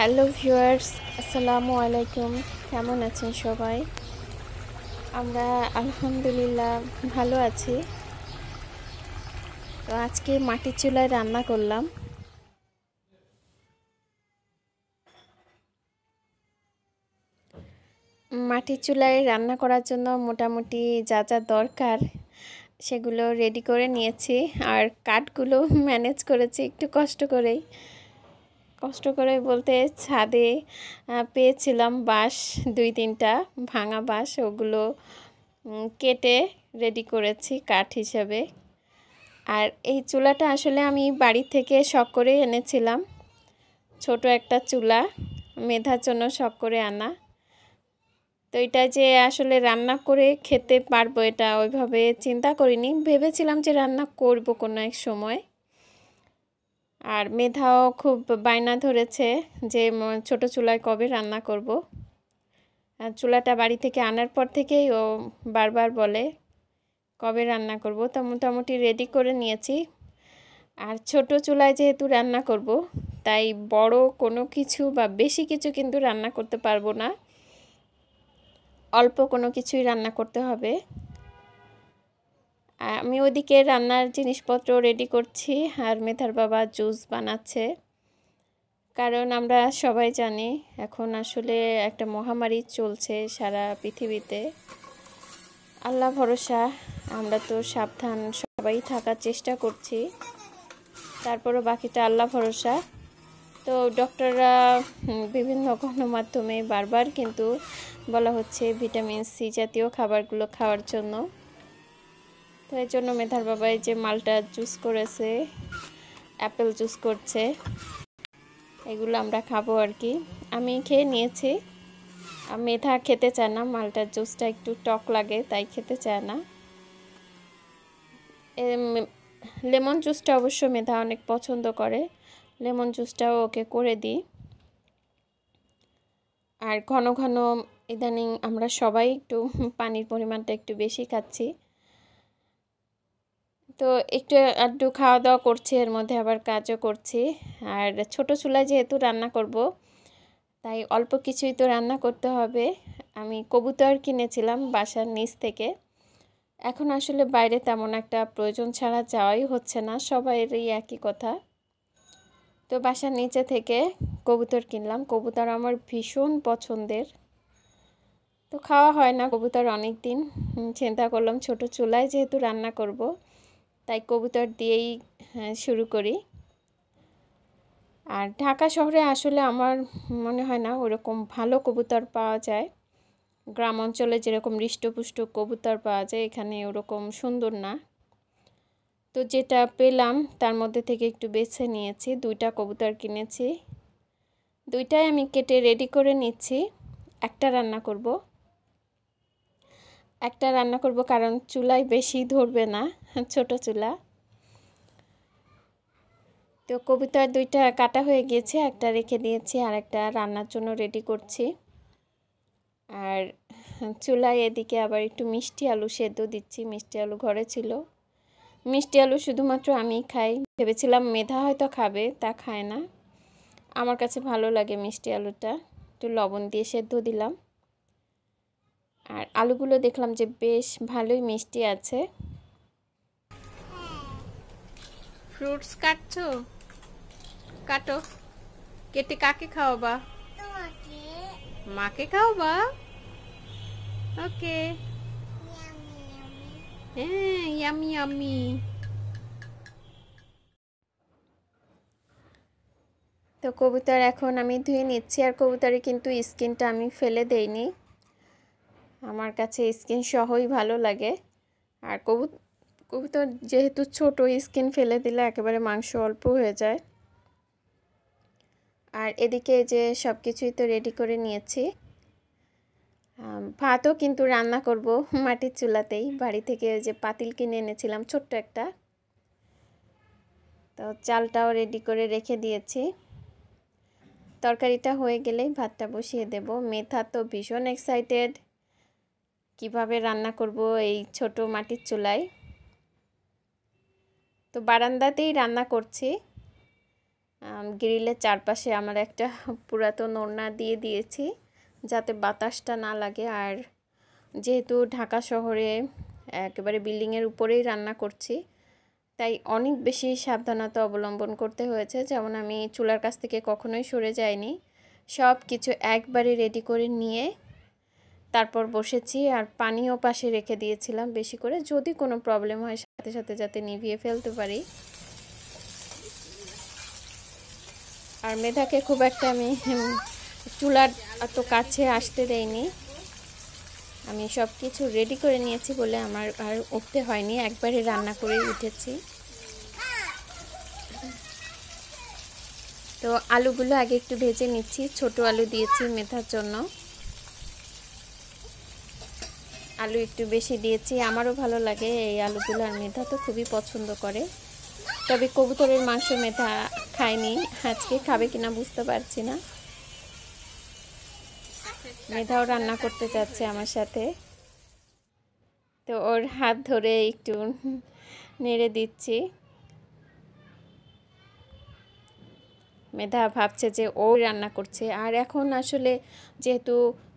hello viewers আসসালামু আলাইকুম কেমন আছেন সবাই আমরা আলহামদুলিল্লাহ ভালো আছি তো আজকে মাটির চুলায় রান্না করলাম মাটির চুলায় রান্না করার জন্য মোটামুটি যা যা দরকার সেগুলো রেডি করে নিয়েছি আর কাঠগুলো ম্যানেজ করেছি একটু কষ্ট করেই কষ্ট করে বলতে ছাদে পেয়েছিলাম বাঁশ দুই তিনটা ভাঙা বাঁশ ওগুলো কেটে রেডি করেছি কাঠ হিসাবে আর এই চুলাটা আসলে আমি বাড়ি থেকে শখ করে এনেছিলাম ছোট একটা চুলা মেধার জন্য শখ করে আনা তো এটা যে আসলে রান্না করে খেতে পারবো এটা ওইভাবে চিন্তা করিনি ভেবেছিলাম যে রান্না করব কোনো এক সময় আর মেধাও খুব বায়না ধরেছে যে ছোট চুলায় কবে রান্না করব চুলাটা বাড়ি থেকে আনার পর থেকেই ও বারবার বলে কবে রান্না করব তো মোটামুটি রেডি করে নিয়েছি আর ছোট চুলায় যেহেতু রান্না করব তাই বড় কোনো কিছু বা বেশি কিছু কিন্তু রান্না করতে পারবো না অল্প কোনো কিছুই রান্না করতে হবে আমি ওদিকে রান্নার জিনিসপত্র রেডি করছি আর মেথার বাবা জুস বানাচ্ছে কারণ আমরা সবাই জানি এখন আসলে একটা মহামারী চলছে সারা পৃথিবীতে আল্লাহ ভরসা আমরা তো সাবধান সবাই থাকার চেষ্টা করছি তারপরও বাকিটা আল্লাহ ভরসা তো ডক্টররা বিভিন্ন গণমাধ্যমে বারবার কিন্তু বলা হচ্ছে ভিটামিন সি জাতীয় খাবারগুলো খাওয়ার জন্য তো এর জন্য মেধার বাবা এই যে মালটা জুস করেছে অ্যাপেল জুস করছে এগুলো আমরা খাবো আর কি আমি খেয়ে নিয়েছি মেধা খেতে চায় না মালটার জুসটা একটু টক লাগে তাই খেতে চায় না লেমন জুসটা অবশ্য মেধা অনেক পছন্দ করে লেমন জুসটাও ওকে করে দিই আর ঘন ঘন ইদানিং আমরা সবাই একটু পানির পরিমাণটা একটু বেশি খাচ্ছি তো একটু আড্ডু খাওয়া দাওয়া করছি এর মধ্যে আবার কাজও করছি আর ছোট চুলায় যেহেতু রান্না করব তাই অল্প কিছুই তো রান্না করতে হবে আমি কবুতর কিনেছিলাম বাসার নিচ থেকে এখন আসলে বাইরে তেমন একটা প্রয়োজন ছাড়া যাওয়াই হচ্ছে না সবাইয়েরই একই কথা তো বাসার নিচে থেকে কবুতর কিনলাম কবুতর আমার ভীষণ পছন্দের তো খাওয়া হয় না কবুতর অনেক দিন চিন্তা করলাম ছোট চুলায় যেহেতু রান্না করব তাই কবুতর দিয়েই হ্যাঁ, শুরু করি আর ঢাকা শহরে আসলে আমার মনে হয় না ওরকম ভালো কবুতর পাওয়া যায় গ্রাম অঞ্চলে যেরকম হৃষ্টপুষ্ট কবুতর পাওয়া যায় এখানে ওরকম সুন্দর না তো যেটা পেলাম তার মধ্যে থেকে একটু বেছে নিয়েছি দুইটা কবুতর কিনেছি দুইটাই আমি কেটে রেডি করে নিচ্ছি একটা রান্না করব একটা রান্না করব কারণ চুলায় বেশি ধরবে না ছোট চুলা তো কবিতার দুইটা কাটা হয়ে গিয়েছে একটা রেখে দিয়েছি আর একটা রান্নার জন্য রেডি করছি আর চুলায় এদিকে আবার একটু মিষ্টি আলু সেদ্ধ দিচ্ছি মিষ্টি আলু ঘরে ছিল মিষ্টি আলু শুধুমাত্র আমি খাই ভেবেছিলাম মেধা হয়তো খাবে তা খায় না আমার কাছে ভালো লাগে মিষ্টি আলুটা একটু লবণ দিয়ে সেদ্ধ দিলাম আর আলুগুলো দেখলাম যে বেশ ভালোই মিষ্টি আছে ফ্রুটস কাটছো কাটো কেটে কাকে খাওয়াবা মাকে খাওয়াবা ওকে হ্যাঁ ইয়ামি তো কবুতর এখন আমি ধুয়ে নিচ্ছি আর কবুতরে কিন্তু স্কিনটা আমি ফেলে দেইনি আমার কাছে স্কিন সহই ভালো লাগে আর কবুত কবুতর যেহেতু ছোট স্কিন ফেলে দিলে একেবারে মাংস অল্প হয়ে যায় আর এদিকে যে সব কিছুই তো রেডি করে নিয়েছি ভাতও কিন্তু রান্না করব মাটির চুলাতেই বাড়ি থেকে যে পাতিল কিনে এনেছিলাম ছোট্ট একটা তো চালটাও রেডি করে রেখে দিয়েছি তরকারিটা হয়ে গেলেই ভাতটা বসিয়ে দেব মেথা তো ভীষণ এক্সাইটেড কিভাবে রান্না করব এই ছোট মাটির চুলায় তো বারান্দাতেই রান্না করছি গ্রিলের চারপাশে আমার একটা পুরাতন ওড়না দিয়ে দিয়েছি যাতে বাতাসটা না লাগে আর যেহেতু ঢাকা শহরে একেবারে বিল্ডিংয়ের উপরেই রান্না করছি তাই অনেক বেশি সাবধানতা অবলম্বন করতে হয়েছে যেমন আমি চুলার কাছ থেকে কখনোই সরে যাইনি সব কিছু একবারে রেডি করে নিয়ে তারপর বসেছি আর পানিও পাশে রেখে দিয়েছিলাম বেশি করে যদি কোনো প্রবলেম হয় সাথে সাথে যাতে নিভিয়ে ফেলতে পারি আর মেধাকে খুব একটা আমি চুলার এত কাছে আসতে দেয়নি আমি সব কিছু রেডি করে নিয়েছি বলে আমার আর উঠতে হয়নি একবারে রান্না করে উঠেছি তো আলুগুলো আগে একটু ভেজে নিচ্ছি ছোট আলু দিয়েছি মেধার জন্য আলু একটু বেশি দিয়েছি আমারও ভালো লাগে এই আলুগুলো আর মেধা তো খুবই পছন্দ করে তবে কবুতরের মাংস মেধা খায়নি আজকে খাবে কিনা বুঝতে পারছি না মেধাও রান্না করতে চাচ্ছে আমার সাথে তো ওর হাত ধরে একটু নেড়ে দিচ্ছি মেধা ভাবছে যে ও রান্না করছে আর এখন আসলে যেহেতু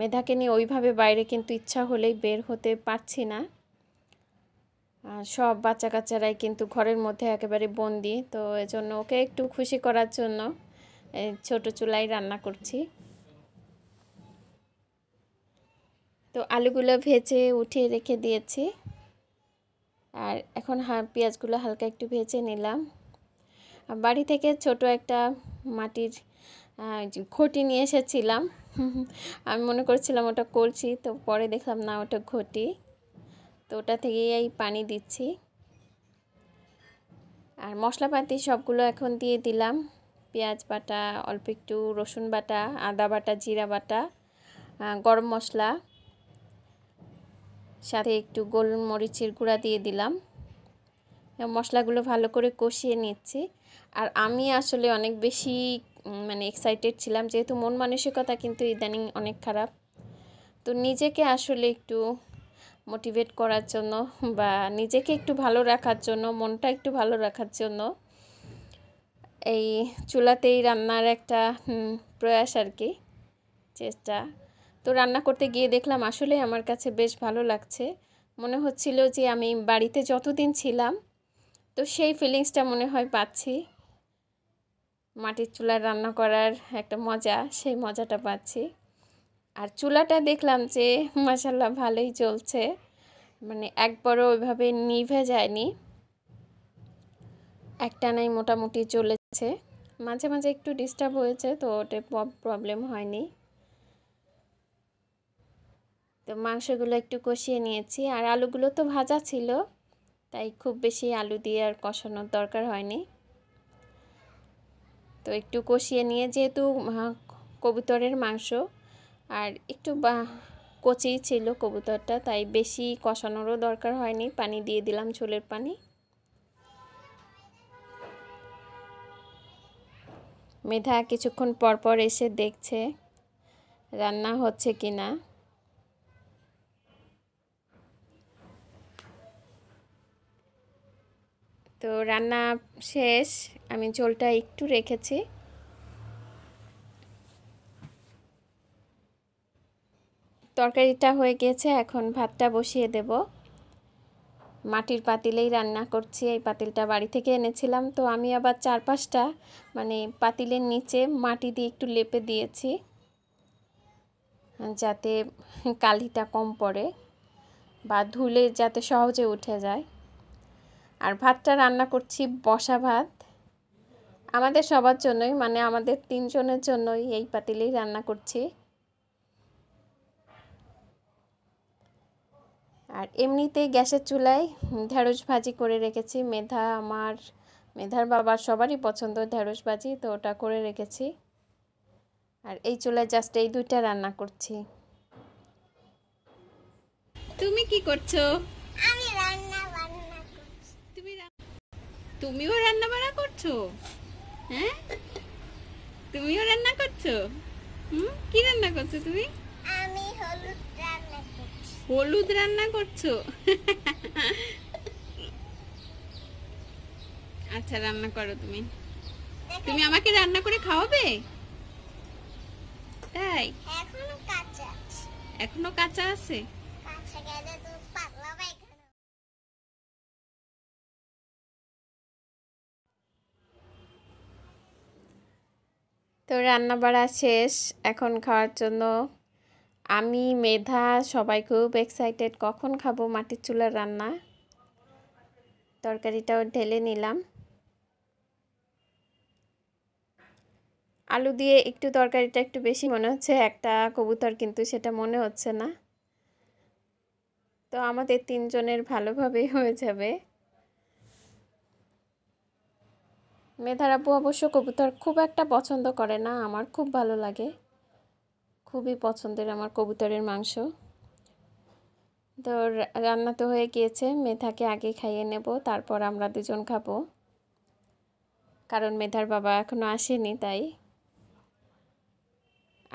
মেধাকে নিয়ে ওইভাবে বাইরে কিন্তু ইচ্ছা হলেই বের হতে পারছি না সব বাচ্চা কাচ্চারাই কিন্তু ঘরের মধ্যে একেবারে বন্দি তো এজন্য ওকে একটু খুশি করার জন্য ছোট চুলাই রান্না করছি তো আলুগুলো ভেজে উঠিয়ে রেখে দিয়েছি আর এখন পেঁয়াজগুলো হালকা একটু ভেজে নিলাম বাড়ি থেকে ছোট একটা মাটির ঘটি নিয়ে এসেছিলাম আমি মনে করছিলাম ওটা কলছি তো পরে দেখলাম না ওটা ঘটি তো ওটা থেকেই এই পানি দিচ্ছি আর মশলাপাতি সবগুলো এখন দিয়ে দিলাম পেঁয়াজ বাটা অল্প একটু রসুন বাটা আদা বাটা জিরা বাটা গরম মশলা সাথে একটু গোলমরিচের গুঁড়া দিয়ে দিলাম মশলাগুলো ভালো করে কষিয়ে নিচ্ছি আর আমি আসলে অনেক বেশি মানে এক্সাইটেড ছিলাম যেহেতু মন মানসিকতা কিন্তু ইদানিং অনেক খারাপ তো নিজেকে আসলে একটু মোটিভেট করার জন্য বা নিজেকে একটু ভালো রাখার জন্য মনটা একটু ভালো রাখার জন্য এই চুলাতেই রান্নার একটা প্রয়াস আর কি চেষ্টা তো রান্না করতে গিয়ে দেখলাম আসলে আমার কাছে বেশ ভালো লাগছে মনে হচ্ছিল যে আমি বাড়িতে যতদিন ছিলাম তো সেই ফিলিংসটা মনে হয় পাচ্ছি মাটির চুলার রান্না করার একটা মজা সেই মজাটা পাচ্ছি আর চুলাটা দেখলাম যে মাসাল্লাহ ভালোই চলছে মানে একবারও ওইভাবে নিভে যায়নি একটানাই মোটামুটি চলেছে মাঝে মাঝে একটু ডিস্টার্ব হয়েছে তো ওটা প্রবলেম হয়নি তো মাংসগুলো একটু কষিয়ে নিয়েছি আর আলুগুলো তো ভাজা ছিল তাই খুব বেশি আলু দিয়ে আর কষানোর দরকার হয়নি তো একটু কষিয়ে নিয়ে যেহেতু কবুতরের মাংস আর একটু বা কচি ছিল কবুতরটা তাই বেশি কষানোরও দরকার হয়নি পানি দিয়ে দিলাম ঝোলের পানি মেধা কিছুক্ষণ পরপর এসে দেখছে রান্না হচ্ছে কি না তো রান্না শেষ আমি ঝোলটা একটু রেখেছি তরকারিটা হয়ে গেছে এখন ভাতটা বসিয়ে দেব মাটির পাতিলেই রান্না করছি এই পাতিলটা বাড়ি থেকে এনেছিলাম তো আমি আবার চারপাশটা মানে পাতিলের নিচে মাটি দিয়ে একটু লেপে দিয়েছি যাতে কালিটা কম পড়ে বা ধুলে যাতে সহজে উঠে যায় আর ভাতটা রান্না করছি বসা ভাত আমাদের সবার জন্যই মানে আমাদের তিনজনের জন্যই এই পাতিলেই রান্না করছি আর এমনিতেই গ্যাসের চুলায় ঢেঁড়স ভাজি করে রেখেছি মেধা আমার মেধার বাবার সবারই পছন্দ ঢেঁড়স ভাজি তো ওটা করে রেখেছি আর এই চুলায় জাস্ট এই দুইটা রান্না করছি তুমি কি করছো তুমিও রান্না বাড়া করছো হ্যাঁ তুমিও রান্না করছো হুম কি রান্না করছো তুমি আমি হলুদ রান্না করছি হলুদ রান্না করছো আচ্ছা রান্না করো তুমি তুমি আমাকে রান্না করে খাওয়াবে তাই এখনো কাঁচা আছে এখনো কাঁচা আছে তো রান্না বাড়া শেষ এখন খাওয়ার জন্য আমি মেধা সবাই খুব এক্সাইটেড কখন খাবো মাটির চুলার রান্না তরকারিটাও ঢেলে নিলাম আলু দিয়ে একটু তরকারিটা একটু বেশি মনে হচ্ছে একটা কবুতর কিন্তু সেটা মনে হচ্ছে না তো আমাদের তিনজনের ভালোভাবেই হয়ে যাবে মেধার আব্বু অবশ্য কবুতর খুব একটা পছন্দ করে না আমার খুব ভালো লাগে খুবই পছন্দের আমার কবুতরের মাংস তো রান্না তো হয়ে গিয়েছে মেধাকে আগে খাইয়ে নেব তারপর আমরা দুজন খাবো কারণ মেধার বাবা এখনও আসেনি তাই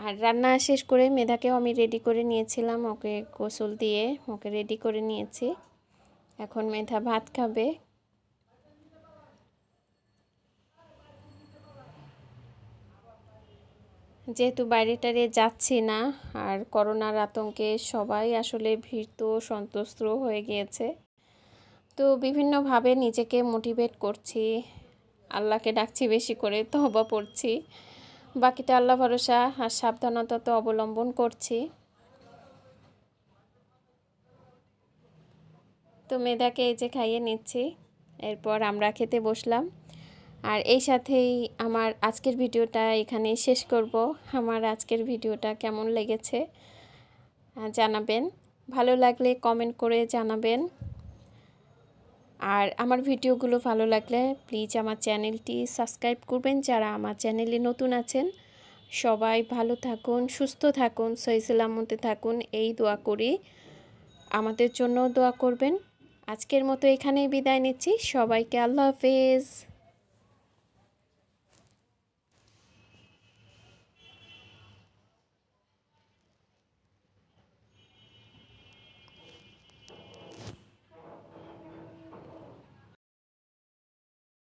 আর রান্না শেষ করে মেধাকেও আমি রেডি করে নিয়েছিলাম ওকে গোসল দিয়ে ওকে রেডি করে নিয়েছি এখন মেধা ভাত খাবে যেহেতু বাইরে টারে যাচ্ছি না আর করোনার আতঙ্কে সবাই আসলে ভীত সন্তুষ্ট হয়ে গিয়েছে তো বিভিন্নভাবে নিজেকে মোটিভেট করছি আল্লাহকে ডাকছি বেশি করে তহবা পড়ছি বাকিটা আল্লাহ ভরসা আর সাবধানতা তো অবলম্বন করছি তো মেদাকে এই যে খাইয়ে নিচ্ছি এরপর আমরা খেতে বসলাম আর এই সাথেই আমার আজকের ভিডিওটা এখানে শেষ করব আমার আজকের ভিডিওটা কেমন লেগেছে জানাবেন ভালো লাগলে কমেন্ট করে জানাবেন আর আমার ভিডিওগুলো ভালো লাগলে প্লিজ আমার চ্যানেলটি সাবস্ক্রাইব করবেন যারা আমার চ্যানেলে নতুন আছেন সবাই ভালো থাকুন সুস্থ থাকুন সহিসালামতে থাকুন এই দোয়া করি আমাদের জন্য দোয়া করবেন আজকের মতো এখানেই বিদায় নিচ্ছি সবাইকে আল্লাহ হাফেজ